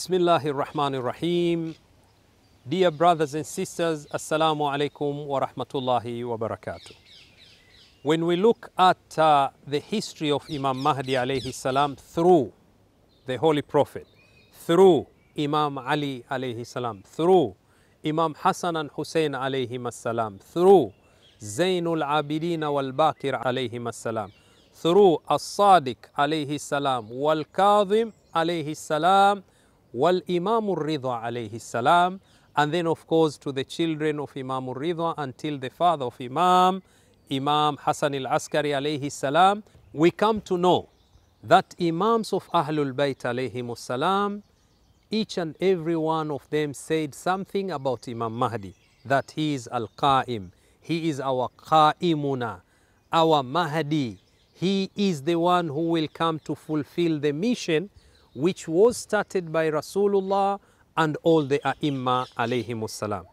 Bismillah ar-Rahman ar-Rahim. Dear brothers and sisters, Assalamu alaikum wa rahmatullahi wa barakatuh. When we look at uh, the history of Imam Mahdi alayhi salam through the Holy Prophet, through Imam Ali alayhi salam, through Imam Hassan and Hussein alayhi salam, through Zainul Abidin wal Baqir alayhi salam, through As-Sadiq alayhi salam, wal Kadhim alayhi salam, wal Imam Ridha alayhi salam, and then of course to the children of Imam Ridha until the father of Imam, Imam Hassan al-Askari alayhi salam, we come to know that Imams of Ahlul Bayt alayhi salam, each and every one of them said something about Imam Mahdi, that he is al-Qa'im, he is our Qa'imuna, our Mahdi, he is the one who will come to fulfill the mission which was started by Rasulullah and all the A'imma alayhi salam.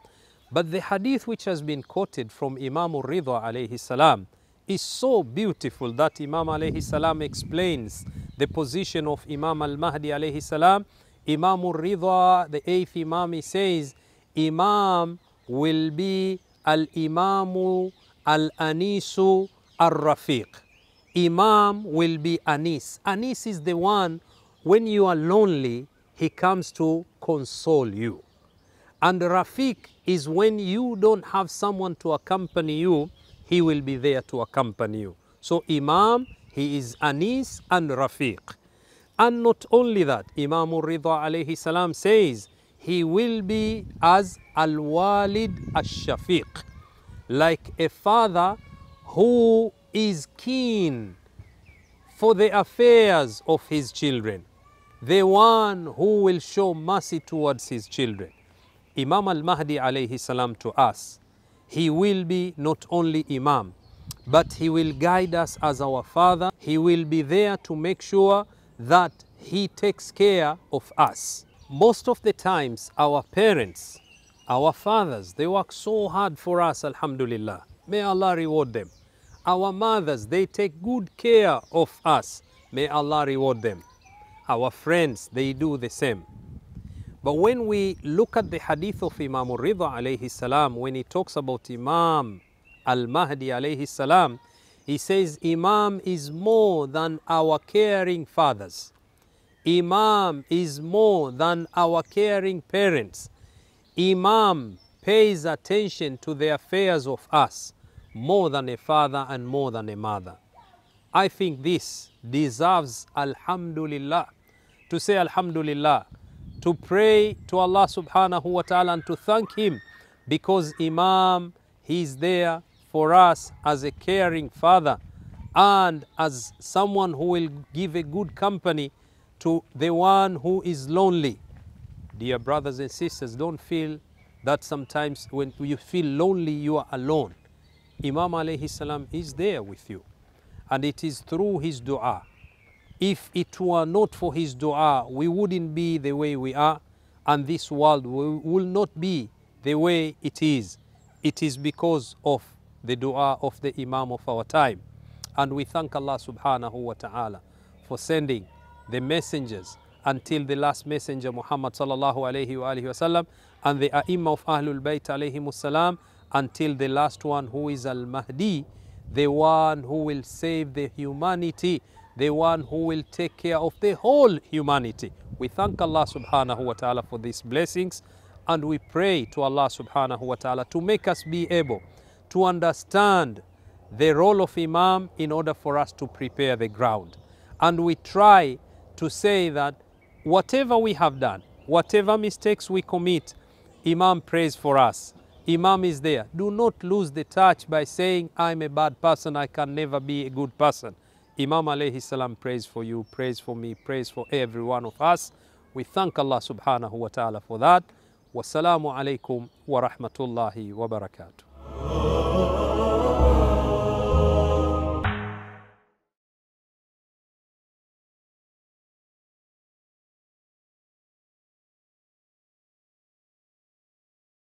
But the hadith which has been quoted from Imam Ridha alayhi salam is so beautiful that Imam alayhi salam explains the position of Imam al-Mahdi alayhi salam. Imam Ridha, the eighth Imam, he says, Imam will be al-Imamu al-Anisu al-Rafiq. Imam will be Anis. Anis is the one when you are lonely, he comes to console you. And Rafiq is when you don't have someone to accompany you, he will be there to accompany you. So Imam, he is Anis and Rafiq. And not only that, Imam Rida alayhi salam says, he will be as Al-Walid Al-Shafiq, like a father who is keen for the affairs of his children the one who will show mercy towards his children. Imam al-Mahdi alayhi salam to us, he will be not only Imam, but he will guide us as our father. He will be there to make sure that he takes care of us. Most of the times our parents, our fathers, they work so hard for us, alhamdulillah. May Allah reward them. Our mothers, they take good care of us. May Allah reward them. Our friends, they do the same. But when we look at the hadith of Imam Rida alayhi salam, when he talks about Imam al-Mahdi alayhi salam, he says Imam is more than our caring fathers. Imam is more than our caring parents. Imam pays attention to the affairs of us more than a father and more than a mother. I think this deserves Alhamdulillah to say Alhamdulillah, to pray to Allah subhanahu wa ta'ala and to thank Him because Imam, He's there for us as a caring father and as someone who will give a good company to the one who is lonely. Dear brothers and sisters, don't feel that sometimes when you feel lonely, you are alone. Imam alayhi salam is there with you. And it is through his dua if it were not for his dua, we wouldn't be the way we are, and this world will not be the way it is. It is because of the dua of the Imam of our time. And we thank Allah subhanahu wa ta'ala for sending the messengers until the last messenger Muhammad sallallahu alayhi wa wasallam and the Aima of Ahlul Bayt alayhi salam until the last one who is Al-Mahdi, the one who will save the humanity the one who will take care of the whole humanity. We thank Allah subhanahu wa ta'ala for these blessings and we pray to Allah subhanahu wa ta'ala to make us be able to understand the role of Imam in order for us to prepare the ground. And we try to say that whatever we have done, whatever mistakes we commit, Imam prays for us. Imam is there. Do not lose the touch by saying, I'm a bad person, I can never be a good person. Imam alayhi salam prays for you, prays for me, prays for every one of us. We thank Allah subhanahu wa ta'ala for that. Wassalamu alaikum wa rahmatullahi wa barakatuh.